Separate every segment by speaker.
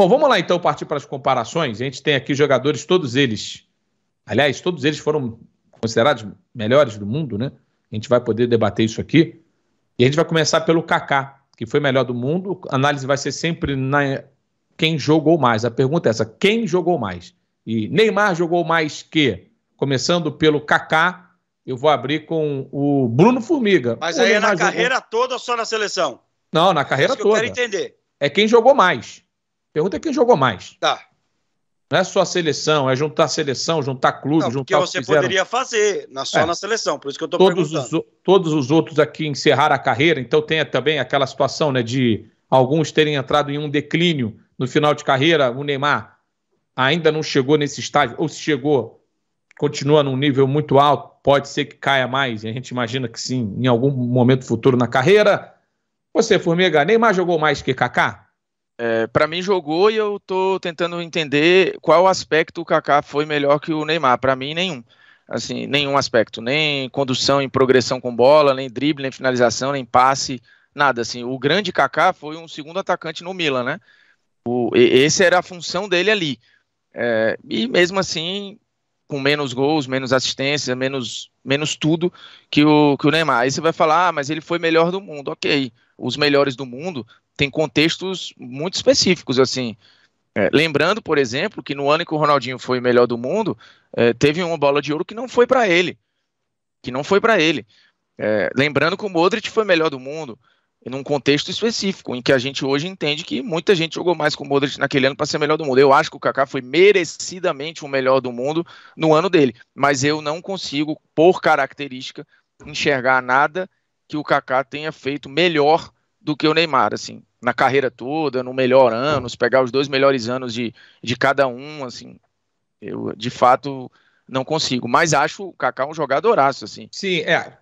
Speaker 1: Bom, vamos lá então partir para as comparações. A gente tem aqui jogadores, todos eles, aliás, todos eles foram considerados melhores do mundo, né? A gente vai poder debater isso aqui. E a gente vai começar pelo Kaká, que foi melhor do mundo. A análise vai ser sempre na quem jogou mais. A pergunta é essa: quem jogou mais? E Neymar jogou mais que? Começando pelo Kaká, eu vou abrir com o Bruno Formiga. Mas o aí é na jogou... carreira
Speaker 2: toda ou só na seleção?
Speaker 1: Não, na carreira é isso que toda. Eu quero entender. É quem jogou mais. Pergunta é quem jogou mais. Tá. Não é só a seleção, é juntar seleção, juntar clube, não, juntar. O que você fizeram. poderia
Speaker 2: fazer na, só é. na seleção, por isso que eu estou perguntando.
Speaker 1: Os, todos os outros aqui encerraram a carreira, então tem também aquela situação né, de alguns terem entrado em um declínio no final de carreira. O Neymar ainda não chegou nesse estágio, ou se chegou, continua num nível muito alto, pode ser que caia mais, a gente imagina que sim, em algum momento futuro na carreira. Você, Formiga, Neymar jogou mais que Kaká? É, para mim jogou
Speaker 3: e eu estou tentando entender qual aspecto o Kaká foi melhor que o Neymar. Para mim nenhum, assim nenhum aspecto, nem condução em progressão com bola, nem drible, nem finalização, nem passe, nada. Assim, o grande Kaká foi um segundo atacante no Milan, né? O, esse era a função dele ali. É, e mesmo assim com menos gols, menos assistência, menos, menos tudo que o, que o Neymar. Aí você vai falar, ah, mas ele foi melhor do mundo. Ok, os melhores do mundo tem contextos muito específicos, assim. É, lembrando, por exemplo, que no ano em que o Ronaldinho foi melhor do mundo, é, teve uma bola de ouro que não foi para ele. Que não foi para ele. É, lembrando que o Modric foi melhor do mundo, num contexto específico, em que a gente hoje entende que muita gente jogou mais com o Modric naquele ano para ser melhor do mundo. Eu acho que o Kaká foi merecidamente o melhor do mundo no ano dele, mas eu não consigo, por característica, enxergar nada que o Kaká tenha feito melhor do que o Neymar, assim, na carreira toda, no melhor ano, se pegar os dois melhores anos de, de cada um, assim, eu de fato não consigo,
Speaker 1: mas acho o Kaká um jogadoraço, assim. Sim, é.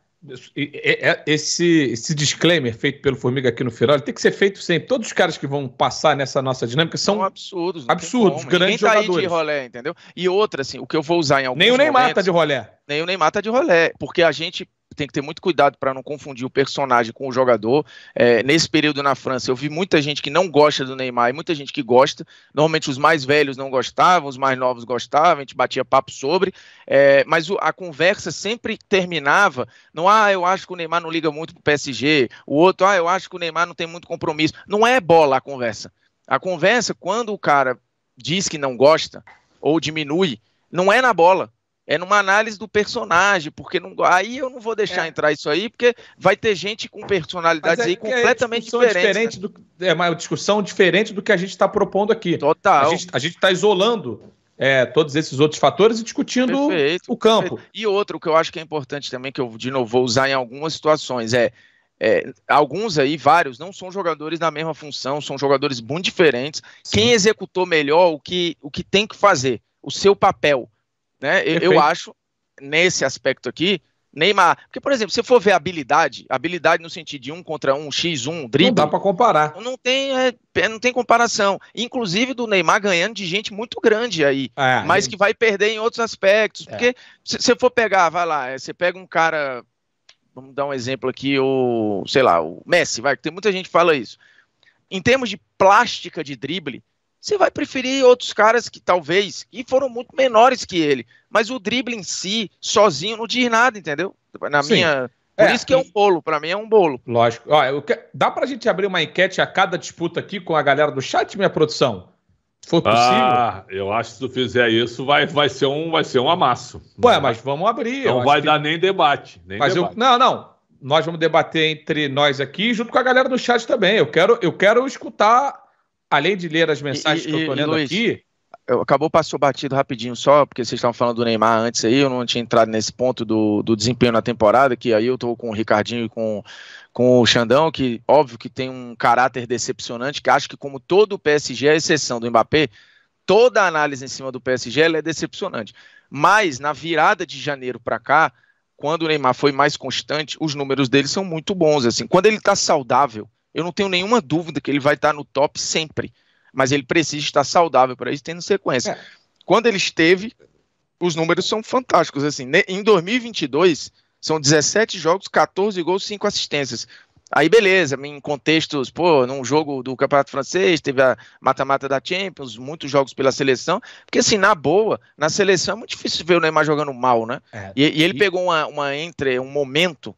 Speaker 1: é esse, esse disclaimer feito pelo Formiga aqui no final tem que ser feito sempre. Todos os caras que vão passar nessa nossa dinâmica são, são absurdos, absurdos grandes jogadores. tá jogadores. Aí de
Speaker 3: rolé, entendeu? E outra, assim, o que eu vou usar em alguns Nem o Neymar tá momentos, tá de rolé. Nem o Neymar tá de rolé, porque a gente tem que ter muito cuidado para não confundir o personagem com o jogador. É, nesse período na França, eu vi muita gente que não gosta do Neymar e muita gente que gosta. Normalmente os mais velhos não gostavam, os mais novos gostavam, a gente batia papo sobre, é, mas o, a conversa sempre terminava não ah, eu acho que o Neymar não liga muito pro PSG, o outro, ah, eu acho que o Neymar não tem muito compromisso. Não é bola a conversa. A conversa, quando o cara diz que não gosta ou diminui, não é na bola é numa análise do personagem, porque não, aí eu não vou deixar é. entrar isso aí, porque vai ter gente com
Speaker 1: personalidades é, aí é completamente diferentes. Né? Diferente né? é uma discussão diferente do que a gente está propondo aqui. Total. A gente está isolando é, todos esses outros fatores e discutindo perfeito, o campo.
Speaker 3: Perfeito. E outro que eu acho que é importante também, que eu de novo vou usar em algumas situações, é é, alguns aí, vários, não são jogadores da mesma função, são jogadores muito diferentes. Sim. Quem executou melhor o que, o que tem que fazer, o seu papel. Né? Eu, acho, nesse aspecto aqui, Neymar. Porque, por exemplo, se for ver habilidade, habilidade no sentido de um contra um, x1, drible. Não dá para comparar. Não tem, é, é, não tem comparação. Inclusive do Neymar ganhando de gente muito grande aí, é, mas é. que vai perder em outros aspectos. É. Porque se você for pegar, vai lá, é, você pega um cara. Vamos dar um exemplo aqui, o, sei lá, o Messi, vai, que tem muita gente que fala isso. Em termos de plástica de drible, você vai preferir outros caras que talvez, e foram muito menores que ele, mas o drible em
Speaker 1: si, sozinho, não diz nada, entendeu? Na Sim. minha. Por é, isso que é um bolo, para mim é um bolo. Lógico. Olha, que... Dá pra gente abrir uma enquete a cada disputa aqui com a galera do chat, minha produção? Se for ah, possível. Ah, eu acho que se tu fizer isso, vai, vai, ser, um, vai ser um amasso. Ué, mas vamos abrir. Não vai que... dar nem debate. Nem mas debate. Eu... Não, não nós vamos debater entre nós aqui, junto com a galera do chat também. Eu quero, eu quero escutar além de ler as mensagens
Speaker 2: e, que eu estou lendo Luiz, aqui.
Speaker 3: Eu, acabou passou batido rapidinho só, porque vocês estavam falando do Neymar antes aí, eu não tinha entrado nesse ponto do, do desempenho na temporada, que aí eu estou com o Ricardinho e com, com o Xandão, que óbvio que tem um caráter decepcionante, que acho que como todo o PSG, à exceção do Mbappé, toda a análise em cima do PSG é decepcionante. Mas na virada de janeiro para cá, quando o Neymar foi mais constante, os números dele são muito bons. Assim, quando ele está saudável, eu não tenho nenhuma dúvida que ele vai estar no top sempre. Mas ele precisa estar saudável para isso, tendo sequência. É. Quando ele esteve, os números são fantásticos. assim. Em 2022, são 17 jogos, 14 gols, 5 assistências. Aí beleza, em contextos, pô, num jogo do Campeonato Francês, teve a mata-mata da Champions, muitos jogos pela seleção, porque assim, na boa, na seleção é muito difícil ver o Neymar jogando mal, né? É, e, e, ele e... pegou uma, uma entre, um momento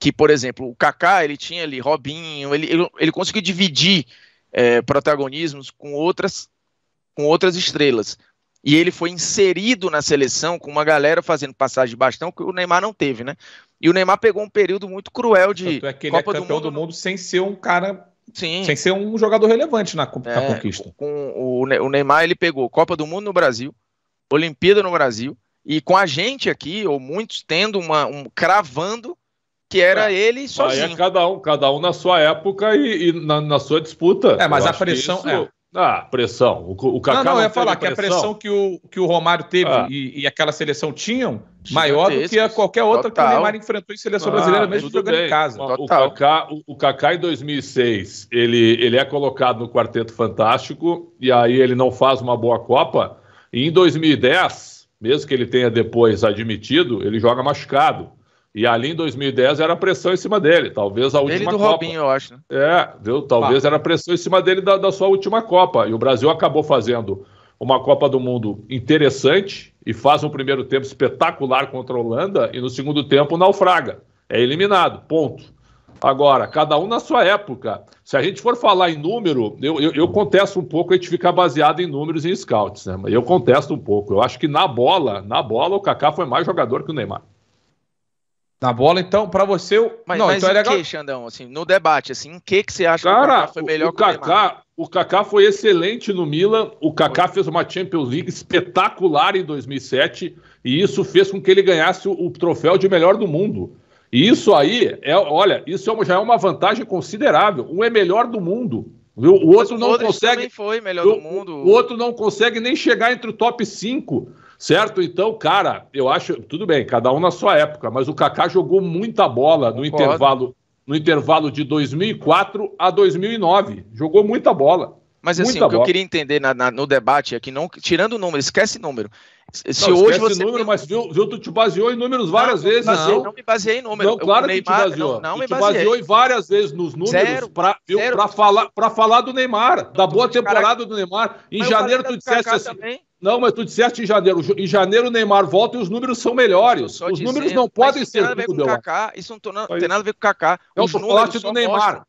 Speaker 3: que, por exemplo, o Kaká, ele tinha ali Robinho, ele, ele, ele conseguiu dividir é, protagonismos com outras, com outras estrelas. E ele foi inserido na seleção com uma galera fazendo passagem de bastão que o Neymar não teve, né? E o Neymar pegou um período muito cruel de é Copa é do, mundo, do Mundo sem ser um cara Sim. Sem ser um jogador relevante na, na é, conquista. Com o, o, Neymar, ele pegou Copa do Mundo no Brasil, Olimpíada no Brasil, e com a gente
Speaker 1: aqui, ou muitos, tendo uma. Um, cravando que era é. ele sozinho. Aí é cada um, cada um na sua época e, e na, na, sua disputa. É, mas Eu a pressão. Isso... É. Ah, pressão. O, o Kaká não, não, não eu ia falar pressão. que a pressão que o, que o Romário teve ah. e, e, aquela seleção tinham, maior do que a qualquer outra Total. que o Neymar enfrentou em seleção ah, brasileira, mesmo jogando bem. em casa. Total. O Kaká, o, o Kaká, em 2006, ele, ele é colocado no Quarteto Fantástico e aí ele não faz uma boa Copa. E em 2010, mesmo que ele tenha depois admitido, ele joga machucado. E ali em 2010 era pressão em cima dele, talvez a última Copa. Ele do Copa. Robinho, eu acho. Né? É, talvez ah. era pressão em cima dele da, da sua última Copa. E o Brasil acabou fazendo uma Copa do Mundo interessante e faz um primeiro tempo espetacular contra a Holanda e no segundo tempo naufraga. É eliminado, ponto. Agora, cada um na sua época. Se a gente for falar em número, eu, eu, eu contesto um pouco a gente ficar baseado em números e em scouts, né? Eu contesto um pouco. Eu acho que na bola, na bola, o Kaká foi mais jogador que o Neymar. Na bola, então, para você. Mas, não, mas então é legal. Que,
Speaker 3: Xandão, assim,
Speaker 1: no debate, assim, o que, que você acha Cara, que o Kaká foi melhor o Kaká, o, o Kaká foi excelente no Milan. O Kaká foi. fez uma Champions League espetacular em 2007 e isso fez com que ele ganhasse o, o troféu de melhor do mundo. E isso aí é, olha, isso é, já é uma vantagem considerável. Um é melhor do mundo. Viu? O outro o não consegue. Foi melhor do, do mundo. O outro não consegue nem chegar entre o top 5. Certo? Então, cara, eu acho. Tudo bem, cada um na sua época, mas o Kaká jogou muita bola no intervalo no intervalo de 2004 a 2009. Jogou muita bola. Mas assim, o que eu queria entender na, na, no debate é que, não, tirando o número, esquece número. Se não, hoje você. número, mas viu, viu, tu te baseou em números várias ah, não, vezes. Não, não, não me baseei em números. Não, claro que Neymar, te baseou. Não, não tu me te baseei. baseou em várias vezes nos números para falar, falar do Neymar da boa temporada cara... do Neymar. Em mas janeiro tu dissesse assim. Também. Não, mas tu disseste em janeiro. Em janeiro o Neymar volta e os números são melhores. Só os dizendo, números não podem isso ser. Não Kaká, isso não, tem nada a ver com é o Kaká. Eu sou forte do Neymar.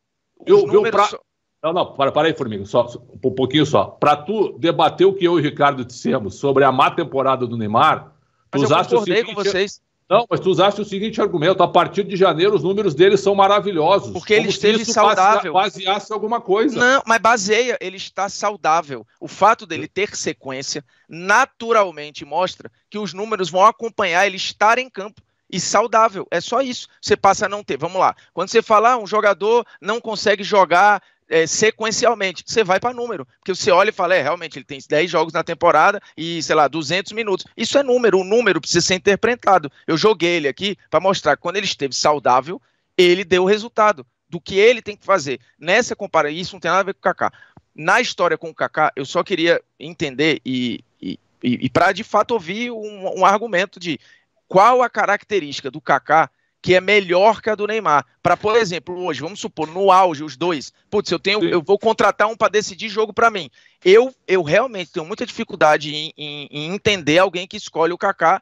Speaker 1: Eu, eu pra... só... Não, não, para, para aí, Formiga, só, só, um pouquinho só. Para tu debater o que eu e o Ricardo dissemos sobre a má temporada do Neymar, mas eu usaste o seguinte... com vocês. Não, mas tu usaste o seguinte argumento: a partir de janeiro os números deles são maravilhosos. Porque ele esteve saudável. Baseasse alguma coisa. Não, mas baseia, ele está saudável. O
Speaker 3: fato dele ter sequência naturalmente mostra que os números vão acompanhar ele estar em campo e saudável. É só isso. Você passa a não ter. Vamos lá. Quando você falar, ah, um jogador não consegue jogar é, sequencialmente, você vai para número. Porque você olha e fala, é, realmente, ele tem 10 jogos na temporada e, sei lá, 200 minutos. Isso é número, o número precisa ser interpretado. Eu joguei ele aqui para mostrar que quando ele esteve saudável, ele deu o resultado do que ele tem que fazer. Nessa comparação, isso não tem nada a ver com o Kaká. Na história com o Kaká, eu só queria entender e, e, e para de fato ouvir um, um argumento de qual a característica do Kaká que é melhor que a do Neymar. Para, por exemplo, hoje, vamos supor, no auge, os dois. Putz, eu tenho, eu vou contratar um para decidir jogo para mim. Eu, eu realmente tenho muita dificuldade em, em, em entender alguém que escolhe o Kaká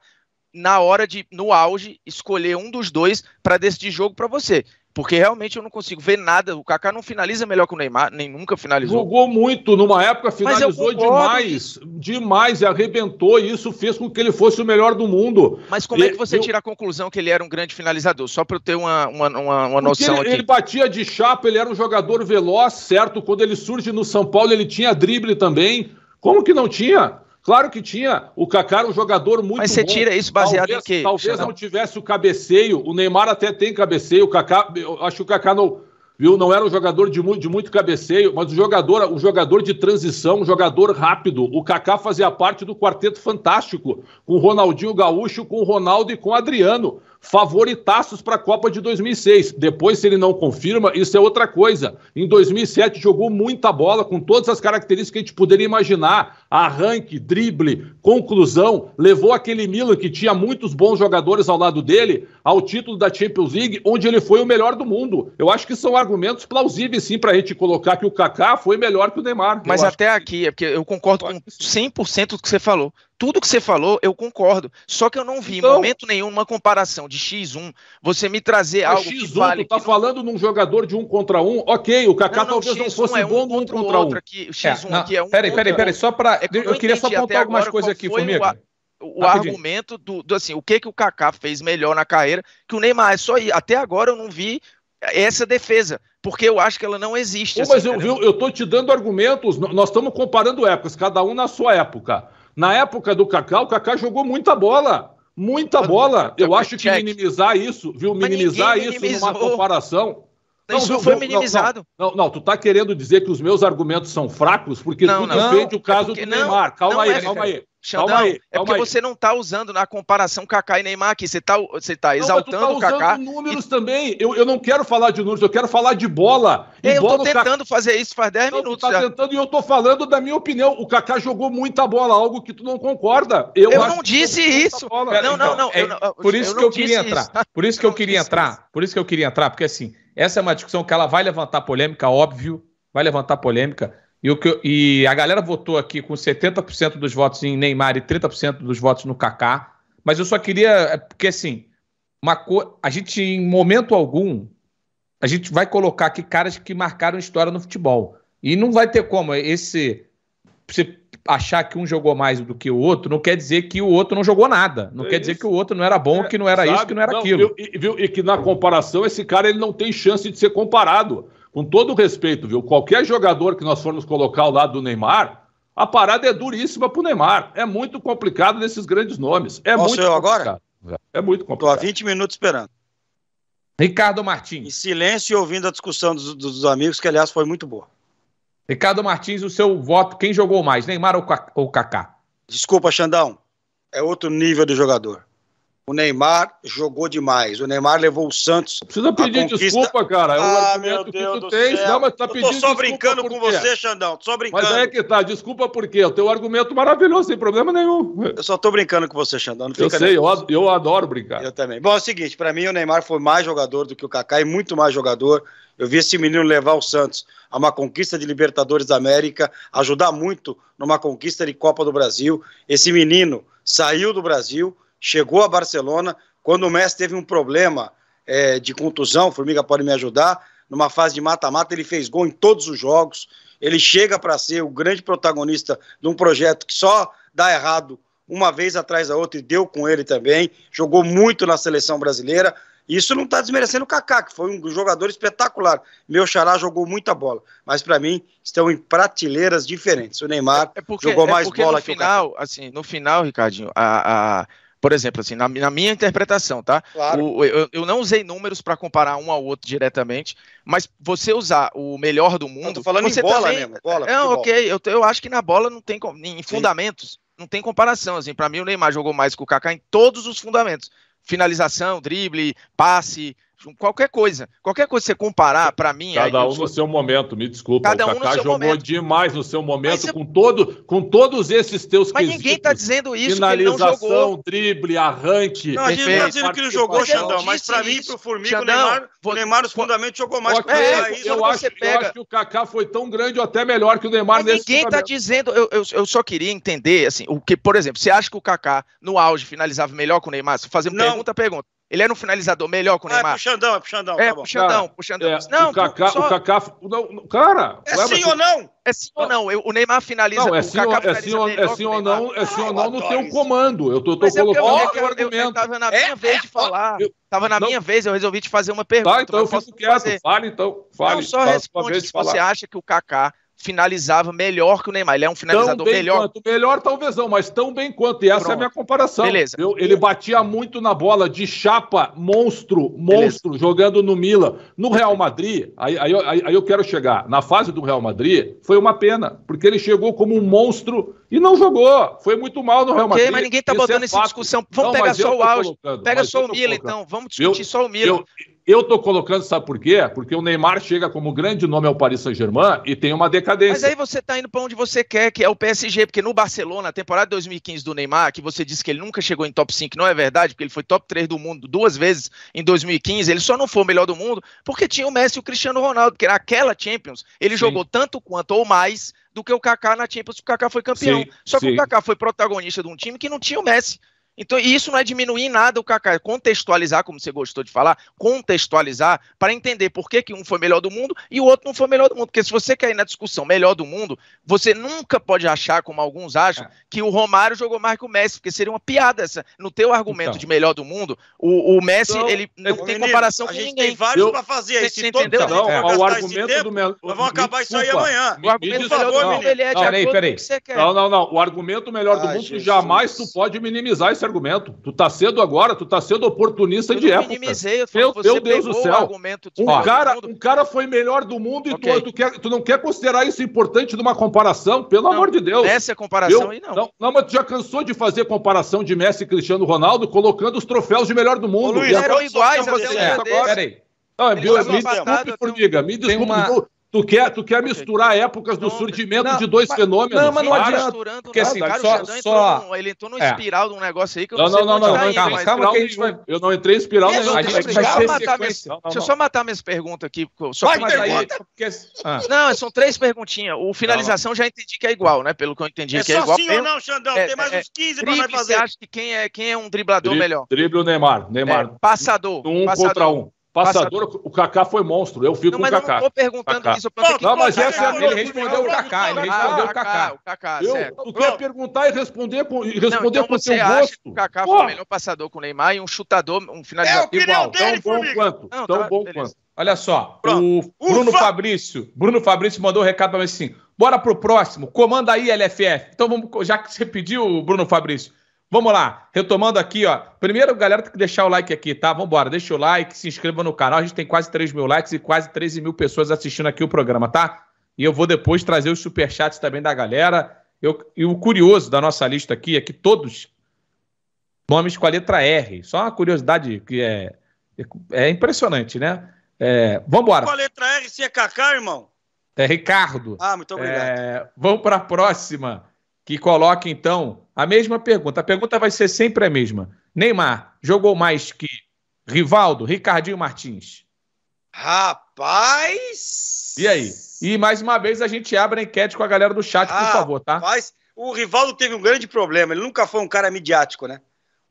Speaker 3: na hora de, no auge, escolher um dos dois para decidir jogo para você. Porque realmente eu não consigo
Speaker 1: ver nada. O Kaká não finaliza melhor que o Neymar, nem nunca finalizou. Jogou muito, numa época finalizou demais, demais, e arrebentou, e isso fez com que ele fosse o melhor do mundo. Mas
Speaker 3: como é e, é que você eu... tira a conclusão que ele era um grande finalizador? Só para eu ter uma, uma, uma, uma noção ele, aqui. Ele
Speaker 1: batia de chapa, ele era um jogador veloz, certo? Quando ele surge no São Paulo, ele tinha drible também. Como que não tinha? Claro que tinha. O Kaká era um jogador muito Mas você bom. tira isso baseado talvez, em quê? Talvez não tivesse o cabeceio. O Neymar até tem cabeceio. O Kaká, acho que o Kaká não, viu, não era um jogador de muito, de muito cabeceio, mas o jogador, o jogador de transição, um jogador rápido. O Kaká fazia parte do quarteto fantástico, com o Ronaldinho Gaúcho, com o Ronaldo e com o Adriano favoritaços para a Copa de 2006. Depois, se ele não confirma, isso é outra coisa. Em 2007 jogou muita bola, com todas as características que a gente poderia imaginar: arranque, drible, conclusão. Levou aquele Milan que tinha muitos bons jogadores ao lado dele ao título da Champions League, onde ele foi o melhor do mundo. Eu acho que são argumentos plausíveis sim para a gente colocar que o Kaká foi melhor que o Neymar. Mas até que... aqui, é porque eu concordo com 100% do que você falou tudo que você falou, eu concordo. Só que eu não vi em então,
Speaker 3: momento nenhum uma comparação de X1, você me trazer algo X1, que vale... X1, tu tá falando não... num jogador de um contra um, ok, o Kaká não, não, talvez X1 não fosse é bom um no um contra, um. Aqui, o X1 é, não, aqui é um Peraí, peraí, peraí, só para... É que eu, eu queria só apontar algumas coisas aqui, Formiga. O, o argumento do, do, assim, o que que o Kaká fez melhor na carreira que o Neymar. É só ir. Até agora eu não vi essa defesa,
Speaker 1: porque eu acho que ela não existe. Pô, assim, mas eu, cara. Né? eu, eu tô te dando argumentos, nós estamos comparando épocas, cada um na sua época. Na época do Kaká, o Kaká jogou muita bola. Muita bola. Eu acho que minimizar isso, viu? Minimizar isso numa comparação.
Speaker 2: Não, isso foi minimizado.
Speaker 1: Não, não, não, tu tá querendo dizer que os meus argumentos são fracos porque não, tu defende o caso do Neymar. Calma aí, é, calma aí. Xandão, aí, é porque aí. você não está usando na comparação Kaká e Neymar aqui. Você está você tá exaltando não, tá o Kaká. números e... também. Eu, eu não quero falar de números, eu quero falar de bola. E é, eu estou tentando Kaká... fazer isso faz 10 não, minutos. Tá tentando e eu estou falando da minha opinião. O Kaká jogou muita bola, algo que tu não concorda. Eu, eu não disse isso. não, não, então. não. É, por isso que eu queria entrar. Isso. Por isso que eu, queria entrar. Isso. Por isso que eu queria entrar, porque assim, essa é uma discussão que ela vai levantar polêmica, óbvio, vai levantar polêmica e, o que, e a galera votou aqui com 70% dos votos em Neymar e 30% dos votos no Kaká. Mas eu só queria. É, porque, assim, uma co... a gente, em momento algum, a gente vai colocar aqui caras que marcaram história no futebol. E não vai ter como esse. Você achar que um jogou mais do que o outro não quer dizer que o outro não jogou nada. Não é quer isso. dizer que o outro não era bom, é, que não era isso, que não era não, aquilo. Viu? E, viu? e que na comparação, esse cara ele não tem chance de ser comparado com todo respeito, viu? Qualquer jogador que nós formos colocar ao lado do Neymar, a parada é duríssima pro Neymar. É muito complicado desses grandes nomes. É Posso muito eu complicado.
Speaker 2: agora? É muito complicado. Estou há 20 minutos esperando. Ricardo Martins. Em silêncio e ouvindo a discussão dos, dos, amigos, que aliás foi muito boa. Ricardo Martins, o seu voto, quem jogou mais, Neymar ou, ou Kaká? Desculpa, Xandão. É outro nível de jogador. O Neymar jogou demais. O Neymar levou o Santos. Não precisa pedir desculpa, cara. Eu é ah, meu Deus do tens. céu. Não, mas tá eu tô só
Speaker 1: brincando com você, Xandão. Tô só brincando. Mas é que tá. Desculpa por
Speaker 2: quê? O teu argumento maravilhoso, sem problema nenhum. Eu só tô brincando com você, Xandão. eu sei, eu, eu adoro brincar. Eu também. Bom, é o seguinte. Pra mim, o Neymar foi mais jogador do que o Kaká e muito mais jogador. Eu vi esse menino levar o Santos a uma conquista de Libertadores da América, ajudar muito numa conquista de Copa do Brasil. Esse menino saiu do Brasil chegou a Barcelona quando o Messi teve um problema é, de contusão, Formiga pode me ajudar, numa fase de mata-mata, ele fez gol em todos os jogos, ele chega para ser o grande protagonista de um projeto que só dá errado uma vez atrás da outra e deu com ele também, jogou muito na seleção brasileira, isso não está desmerecendo o Kaká, que foi um jogador espetacular. Meu xará jogou muita bola, mas para mim estão em prateleiras diferentes. O Neymar é, é porque, jogou é mais é bola no que
Speaker 3: final, o Kaká. Assim, no final, Ricardinho, a, a por exemplo, assim, na, na minha interpretação, tá? Claro. O, eu, eu, não usei números para comparar um ao outro diretamente, mas você usar o melhor do mundo. Não, tô falando você em bola também... mesmo. Bola, não, é, ok. Eu, eu acho que na bola não tem. Em fundamentos, não tem comparação. Assim, para mim, o Neymar jogou mais que o Kaká em todos os fundamentos: finalização, drible, passe, qualquer coisa. Qualquer coisa que você comparar, para
Speaker 1: mim. Cada um no seu momento, me desculpa. Cada o Kaká jogou momento. demais no seu momento, com, todo, com todos esses teus Mas ninguém
Speaker 2: está dizendo isso, Finalização,
Speaker 1: drible, arranque. Não, a gente não tá dizendo que ele jogou, Xandão, mas para mim, pro Formiga, o Neymar,
Speaker 2: vou... o Neymar, os fundamentos, jogou mais é, eu, acho, pega... eu acho que
Speaker 1: o Kaká foi tão grande ou até melhor que o Neymar mas nesse Ninguém está dizendo, eu, eu,
Speaker 3: eu, só queria entender, assim, o que, por exemplo, você acha que o Kaká, no auge, finalizava melhor que o Neymar? Se fazer pergunta, pergunta. Ele era um finalizador melhor com o Neymar. Ah, é pro Xandão, é
Speaker 2: pro Xandão. É tá bom. pro Xandão, cara, pro Xandão. É, não, o Kaká,
Speaker 3: só... o Kaká, não, cara. É sim ou não? É sim ou não? O Neymar finaliza. Não, é, é, é sim, o Kaká é sim, é
Speaker 1: sim ou não? É sim ou ah, não? Não tem um comando. Eu tô, tô é colocando
Speaker 3: eu, eu, eu, tava na minha vez de falar. Eu, tava na minha vez. Eu resolvi te fazer uma tá, pergunta. Tá, então eu fico quieto. Fale então, fale. Não só responde se você acha que o Kaká finalizava melhor que o Neymar. Ele é um finalizador melhor.
Speaker 1: Quanto, melhor talvez não, mas tão bem quanto. E essa Pronto. é a minha comparação. Beleza. Eu, ele batia muito na bola de chapa, monstro, monstro, Beleza. jogando no Mila. No Real Madrid, aí, aí, aí, aí eu quero chegar. Na fase do Real Madrid, foi uma pena, porque ele chegou como um monstro e não jogou. Foi muito mal no Real Madrid. mas ninguém tá esse é botando é essa discussão. Vamos não, pegar só o auge. Pega só o Milan, então. Vamos discutir eu, só o Milan. Eu, eu estou colocando, sabe por quê? Porque o Neymar chega como grande nome ao Paris Saint-Germain e tem uma decadência. Mas aí você está indo para onde você quer, que é o PSG,
Speaker 3: porque no Barcelona, a temporada de 2015 do Neymar, que você disse que ele nunca chegou em top 5, não é verdade, porque ele foi top 3 do mundo duas vezes em 2015, ele só não foi o melhor do mundo porque tinha o Messi e o Cristiano Ronaldo, que naquela Champions ele Sim. jogou tanto quanto ou mais do que o Kaká na Champions, o Kaká foi campeão. Sim, só que sim. o Kaká foi protagonista de um time que não tinha o Messi. Então, isso não é diminuir em nada o Kaká, é contextualizar, como você gostou de falar, contextualizar para entender por que, que um foi melhor do mundo e o outro não foi melhor do mundo. Porque se você ir na discussão melhor do mundo, você nunca pode achar, como alguns acham, é. que o Romário jogou mais que o Messi, porque seria uma piada essa. No teu argumento então. de melhor do mundo, o, o Messi então, ele não tem menino, comparação com ninguém. Tem vários para fazer aí. Se todo entendeu? Não, o
Speaker 1: argumento tempo, do meu... Nós vamos acabar isso aí amanhã. O argumento do melhor do é mundo, ele é de peraí, peraí. Não, não, não. O argumento melhor do mundo jamais tu pode minimizar isso argumento. Tu tá sendo agora, tu tá sendo oportunista eu de época. Minimizei, eu Meu Deus, Deus do céu. um, cara, um cara foi melhor do mundo e tu, tu, quer, tu, não quer considerar isso importante numa comparação? Pelo não, amor de Deus. Essa comparação eu, aí não. não. não. mas tu já cansou de fazer comparação de Messi e Cristiano Ronaldo colocando os troféus de melhor do mundo. Ô, Luiz, eram iguais até um dia Peraí. Não, é me, me desculpe, então. Formiga. Me desculpe. Uma... Tu quer, tu quer misturar épocas do surdimento surgimento não, de dois mas, fenômenos? Não, mas não adianta. Misturando, porque assim, cara, só, o só... entrou num,
Speaker 3: ele entrou num é. espiral de um negócio aí que eu não, não sei não, não, não, não, calma, calma que a gente vai... Eu não entrei em espiral nenhum. A gente vai matar minhas, não, Deixa eu só matar minhas perguntas aqui. Só vai, pergunta! Aí, porque... ah. Não, são três perguntinhas. O finalização já entendi que é igual, né? Pelo que eu entendi é que é igual. É só sim ou não, Xandão? É, Tem mais é, uns 15 é. pra fazer. Você acha que quem é um driblador melhor?
Speaker 1: Drible o Neymar. Neymar. Passador. Um contra um. Passador, passador, o Kaká foi monstro. Eu fico não, com o Kaká. Eu não tô perguntando Kaká. isso. Eu não, não, mas essa é a Ele respondeu o Kaká. Ele respondeu o Kaká. O Kaká, eu, certo.
Speaker 3: Tu quer perguntar e é responder
Speaker 1: com, e responder não, então com seu acha gosto. o Kaká foi o
Speaker 3: melhor passador com o Neymar e um
Speaker 1: chutador, um finalizador é igual. Dele, tão bom amigo. quanto. Não, tão tá, bom beleza. quanto. Olha só, Pronto. o Bruno Ufa. Fabrício, Bruno Fabrício mandou um recado para mim assim: bora pro próximo, comanda aí, LFF. Então vamos, já que você pediu, Bruno Fabrício, Vamos lá, retomando aqui, ó. Primeiro, galera, tem que deixar o like aqui, tá? Vambora, deixa o like, se inscreva no canal. A gente tem quase 3 mil likes e quase 13 mil pessoas assistindo aqui o programa, tá? E eu vou depois trazer os superchats também da galera. Eu, e o curioso da nossa lista aqui é que todos nomes com a letra R. Só uma curiosidade que é, é impressionante, né? É, vambora. Com a
Speaker 2: letra R, se é Kaká, irmão?
Speaker 1: É Ricardo. Ah, muito obrigado. É, vamos para a próxima que coloca então a mesma pergunta. A pergunta vai ser sempre a mesma. Neymar jogou mais que Rivaldo, Ricardinho Martins?
Speaker 2: Rapaz! E aí? E mais uma vez a gente abre a enquete com a galera do chat, Rapaz, por favor, tá? Rapaz, o Rivaldo teve um grande problema. Ele nunca foi um cara midiático, né?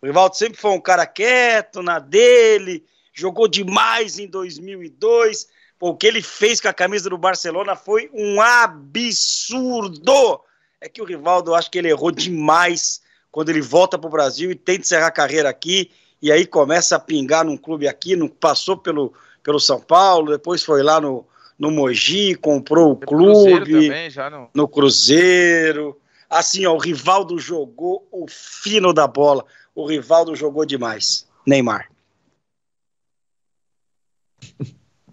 Speaker 2: O Rivaldo sempre foi um cara quieto, na dele, jogou demais em 2002. o que ele fez com a camisa do Barcelona foi um absurdo! é que o Rivaldo, eu acho que ele errou demais quando ele volta para o Brasil e tenta encerrar a carreira aqui, e aí começa a pingar num clube aqui, passou pelo, pelo São Paulo, depois foi lá no, no Mogi, comprou o clube, Cruzeiro também, no Cruzeiro. Assim, ó, o Rivaldo jogou o fino da bola. O Rivaldo jogou demais. Neymar.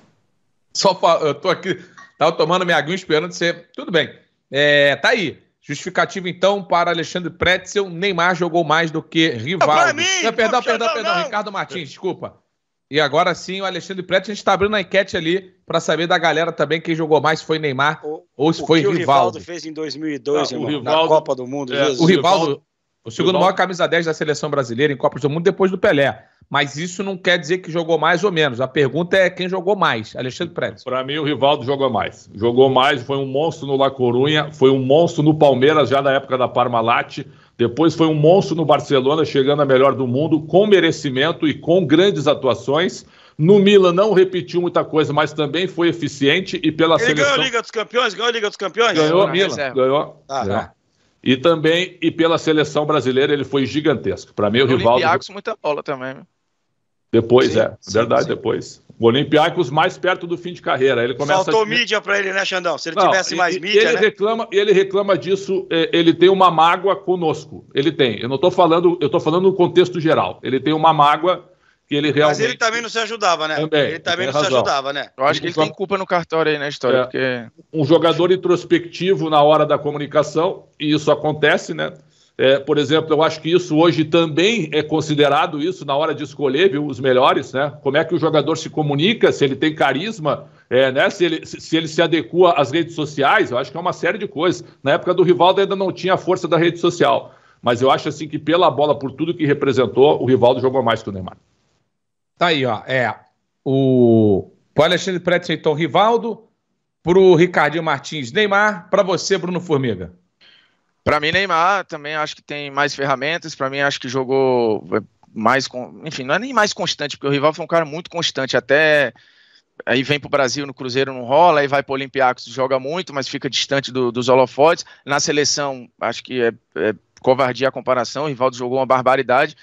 Speaker 2: Só
Speaker 1: eu tô aqui, tava tomando minha aguinha esperando você. Tudo bem. É, tá aí. Justificativa, então, para Alexandre Pretzel, Neymar jogou mais do que Rivaldo. Não, perdão, perdão, perdão, Ricardo Martins, desculpa. E agora sim, o Alexandre Pretzel, a gente está abrindo a enquete ali para saber da galera também quem jogou mais, se foi Neymar o, ou se foi Rivaldo. O Rivaldo
Speaker 2: fez em 2002, não, ah, irmão, Rivaldo, na Copa do Mundo. É, o Rivaldo,
Speaker 1: o segundo Rivaldo. maior camisa 10 da seleção brasileira em Copas do Mundo, depois do Pelé mas isso não quer dizer que jogou mais ou menos. A pergunta é quem jogou mais, Alexandre Pérez. Para mim, o Rivaldo jogou mais. Jogou mais, foi um monstro no La Corunha, foi um monstro no Palmeiras já na época da Parmalat, depois foi um monstro no Barcelona, chegando a melhor do mundo, com merecimento e com grandes atuações. No Milan não repetiu muita coisa, mas também foi eficiente e pela Ele seleção... ganhou a Liga
Speaker 2: dos Campeões? Ganhou a Liga dos Campeões? Ganhou ah, a Milan, reserva. É. ganhou. Ah, é.
Speaker 1: E também, e pela seleção brasileira, ele foi gigantesco. Para mim, o, o Rivaldo... Olympiacos,
Speaker 2: muita bola também. Meu.
Speaker 1: Depois, sim, é. Sim, Verdade, sim. depois. O Olympiacos mais perto do fim de carreira. Ele começa Faltou a...
Speaker 2: mídia para ele, né, Xandão? Se ele Não, tivesse mais mídia. Ele, né?
Speaker 1: reclama, ele reclama disso, é, ele tem uma mágoa conosco. Ele tem. Eu não estou falando, eu estou falando no contexto geral. Ele tem uma mágoa que ele realmente. Mas ele
Speaker 2: também não se ajudava, né? Também, ele também não razão. se ajudava, né? Eu acho que ele tem culpa no
Speaker 1: cartório aí na né, história. É, porque... Um jogador introspectivo na hora da comunicação, e isso acontece, né? É, por exemplo, eu acho que isso hoje também é considerado isso na hora de escolher viu, os melhores, né? Como é que o jogador se comunica, se ele tem carisma, é, né? se, ele, se ele se adequa às redes sociais, eu acho que é uma série de coisas. Na época do Rivaldo ainda não tinha a força da rede social. Mas eu acho assim que pela bola, por tudo que representou, o Rivaldo jogou mais que o Neymar. Tá aí, ó. É. O, o Alexandre Preto então o Rivaldo, pro Ricardinho Martins Neymar, para você, Bruno Formiga. Para
Speaker 3: mim, Neymar também acho que tem mais ferramentas. Para mim, acho que jogou é, mais. Enfim, não é nem mais constante, porque o rival foi um cara muito constante. Até aí vem para o Brasil no Cruzeiro não rola, aí vai para o Olympiacos, joga muito, mas fica distante do, dos holofotes. Na seleção, acho que é, é covardia a comparação, o Rivaldo jogou uma barbaridade,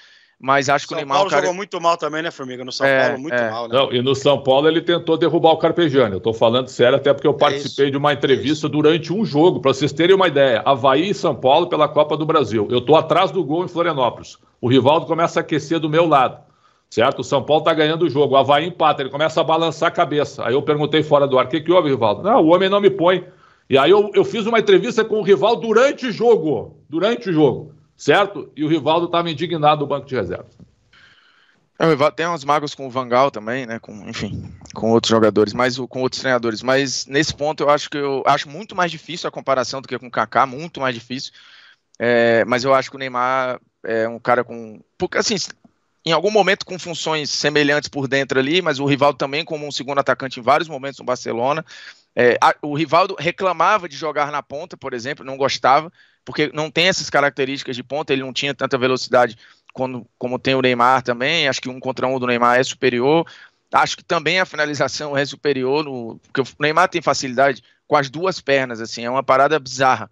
Speaker 3: mas acho que São o Neymar. É Paulo cara... jogou
Speaker 2: muito mal também, né, Formiga? No São é, Paulo, muito é.
Speaker 1: mal, né? Não, e no São Paulo ele tentou derrubar o Carpegiani. Eu tô falando sério, até porque eu é participei é de uma é entrevista durante um jogo, para vocês terem uma ideia. Havaí e São Paulo pela Copa do Brasil. Eu tô atrás do gol em Florianópolis. O Rivaldo começa a aquecer do meu lado. Certo? O São Paulo tá ganhando o jogo. O Havaí empata, ele começa a balançar a cabeça. Aí eu perguntei fora do ar: o que, que houve, Rivaldo? Não, o homem não me põe. E aí eu, eu fiz uma entrevista com o rival durante o jogo. Durante o jogo certo? E o Rivaldo estava indignado do banco de reservas. É, tem umas mágoas com o Vangal também, né? Com, enfim,
Speaker 3: com outros jogadores, mas com outros treinadores. Mas nesse ponto eu acho que eu acho muito mais difícil a comparação do que com o Kaká, muito mais difícil. É, mas eu acho que o Neymar é um cara com. Porque assim, em algum momento com funções semelhantes por dentro ali, mas o Rivaldo também como um segundo atacante em vários momentos no Barcelona. É, a, o Rivaldo reclamava de jogar na ponta, por exemplo, não gostava, porque não tem essas características de ponta, ele não tinha tanta velocidade quando, como tem o Neymar também. Acho que um contra um do Neymar é superior. Acho que também a finalização é superior, no, porque o Neymar tem facilidade com as duas pernas, assim, é uma parada bizarra.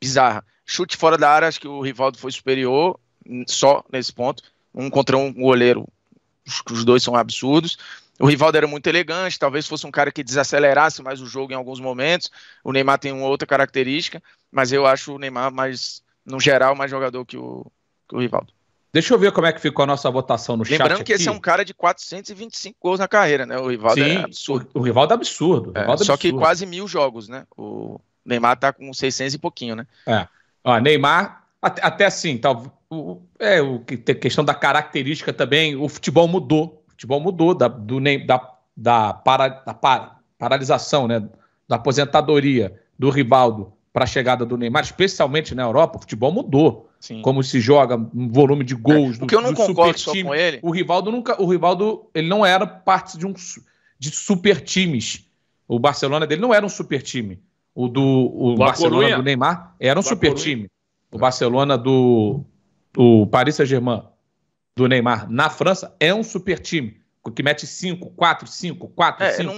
Speaker 3: Bizarra. Chute fora da área, acho que o Rivaldo foi superior, só nesse ponto. Um contra um, um goleiro, os, os dois são absurdos. O Rivaldo era muito elegante, talvez fosse um cara que desacelerasse mais o jogo em alguns momentos. O Neymar tem uma outra característica, mas eu acho o Neymar mais, no geral, mais jogador que o,
Speaker 1: que o Rivaldo. Deixa eu ver como é que ficou a nossa votação no Lembrando chat. Lembrando que aqui. esse é um
Speaker 3: cara de 425 gols na carreira, né? O Rivaldo é Sim, é
Speaker 1: absurdo. O, Rivaldo é absurdo. O é, Rivaldo é, é absurdo. Só que quase
Speaker 3: mil jogos, né? O Neymar tá com 600 e pouquinho, né?
Speaker 1: É. Ó, Neymar, até, até assim, tal, o, é o, questão da característica também. O futebol mudou futebol mudou da, do, da, da, para, da para, paralisação, né, da aposentadoria do Rivaldo para a chegada do Neymar, especialmente na Europa, o futebol mudou. Sim. Como se joga, um volume de gols. É, do, o que eu não concordo só com ele. O Rivaldo nunca, o Rivaldo, ele não era parte de um de super times. O Barcelona dele não era um super time. O do o Barcelona Corunha. do Neymar era um La super Corunha. time. O Barcelona do o Paris Saint-Germain do Neymar na França é um super time, que mete 5, 4, 5, 4, 5.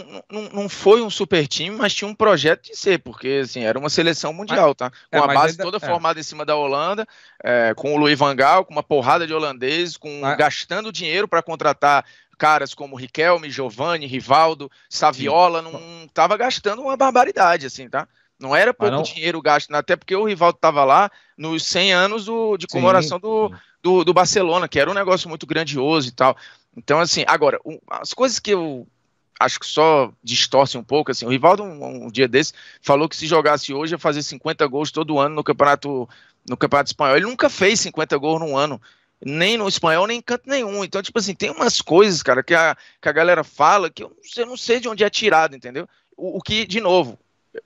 Speaker 1: Não foi um super
Speaker 3: time, mas tinha um projeto de ser, porque assim, era uma seleção mundial, tá? mas, tá? Com é, a base ainda, toda é. formada em cima da Holanda, é, com o Luiz Van Gaal, com uma porrada de holandeses, com, gastando dinheiro para contratar caras como Riquelme, Giovanni, Rivaldo, Saviola, Sim. não estava gastando uma barbaridade, assim, tá? Não era pouco não... dinheiro gasto, né? até porque o Rivaldo estava lá nos 100 anos do, de comemoração do, do, do Barcelona, que era um negócio muito grandioso e tal. Então, assim, agora, as coisas que eu acho que só distorcem um pouco, assim, o Rivaldo, um, um, dia desse, falou que se jogasse hoje ia fazer 50 gols todo ano no campeonato, no campeonato espanhol. Ele nunca fez 50 gols num ano, nem no espanhol, nem em canto nenhum. Então, tipo assim, tem umas coisas, cara, que a, que a galera fala que eu, eu não sei de onde é tirado, entendeu? O, o que, de novo,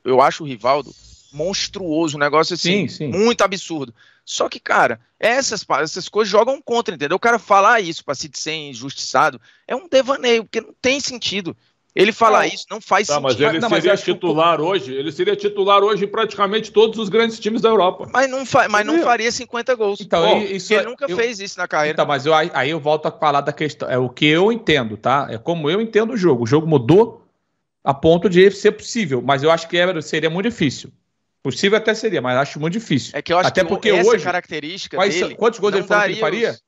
Speaker 3: eu acho o Rivaldo monstruoso, um negócio assim, sim, sim. muito absurdo. Só que, cara, essas, essas coisas jogam contra, entendeu? O cara falar isso para se ser
Speaker 1: injustiçado é um devaneio, porque não tem sentido. Ele falar não. isso não
Speaker 3: faz tá, sentido. Mas ele não, seria mas é titular
Speaker 1: hoje, ele seria titular hoje em praticamente todos os grandes times da Europa. Mas não, fa... mas não faria 50 gols. Então, isso, ele é- nunca eu... fez isso na carreira. Então, mas eu, aí eu volto a falar da questão, é o que eu entendo, tá? É como eu entendo o jogo. O jogo mudou a ponto de ser possível, mas eu acho que era, seria muito difícil. Possível até seria, mas acho muito difícil. É que eu acho até que porque essa hoje,
Speaker 3: característica quais, dele quantos gols ele falou que ele faria? Os...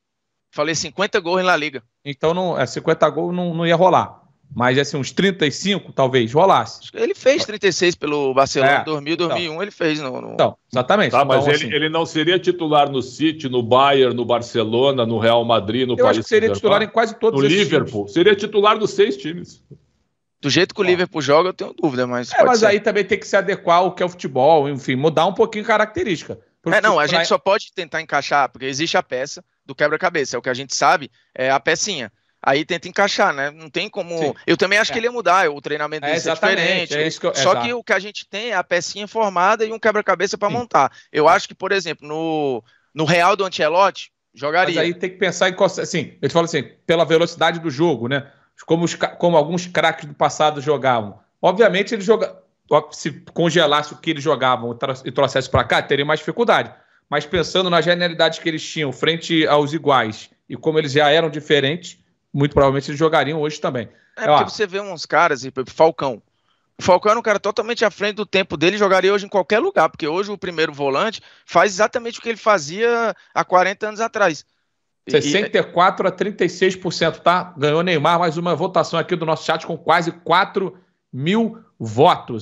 Speaker 3: Falei 50 gols na
Speaker 1: liga. Então não, 50 é, gols não, não ia rolar. Mas assim, uns 35 talvez rolasse.
Speaker 3: Ele fez 36 pelo Barcelona em é, 2000, 2001, então, ele fez. No, no... Então,
Speaker 1: exatamente. Tá, mas então, ele, assim, ele não seria titular no City, no Bayern, no Barcelona, no Real Madrid, no eu Paris. Acho que seria titular em quase todos os no Liverpool. Seria titular dos seis times. Do jeito que o Liverpool joga, eu tenho dúvida, mas. É, mas ser. aí também tem que se adequar ao que é o futebol, enfim, mudar um pouquinho a característica. É, não, a pra... gente só
Speaker 3: pode tentar encaixar, porque existe a peça do quebra-cabeça, é o que a gente sabe, é a pecinha. Aí tenta encaixar, né? Não tem como. Sim. Eu também acho é. que ele ia mudar, o treinamento é, dele é, ser diferente. É que eu... Só Exato. que o que a gente tem é a pecinha formada e um quebra-cabeça para montar. Eu acho que, por exemplo,
Speaker 1: no, no Real do Ancelotti, jogaria. Mas aí tem que pensar em. Assim, eu te falo assim, pela velocidade do jogo, né? como, os, como alguns craques do passado jogavam. Obviamente, ele joga, se congelasse o que eles jogavam e trouxesse para cá, teria mais dificuldade. Mas pensando na genialidade que eles tinham frente aos iguais e como eles já eram diferentes, muito provavelmente eles jogariam hoje também. É porque você vê uns caras, tipo, Falcão. O Falcão
Speaker 3: era um cara totalmente à frente do tempo dele, jogaria hoje em qualquer lugar, porque hoje o primeiro volante faz exatamente o que ele fazia há 40 anos atrás.
Speaker 1: 64 a 36%, tá? Ganhou Neymar, mais uma votação aqui do nosso chat com quase 4 mil votos.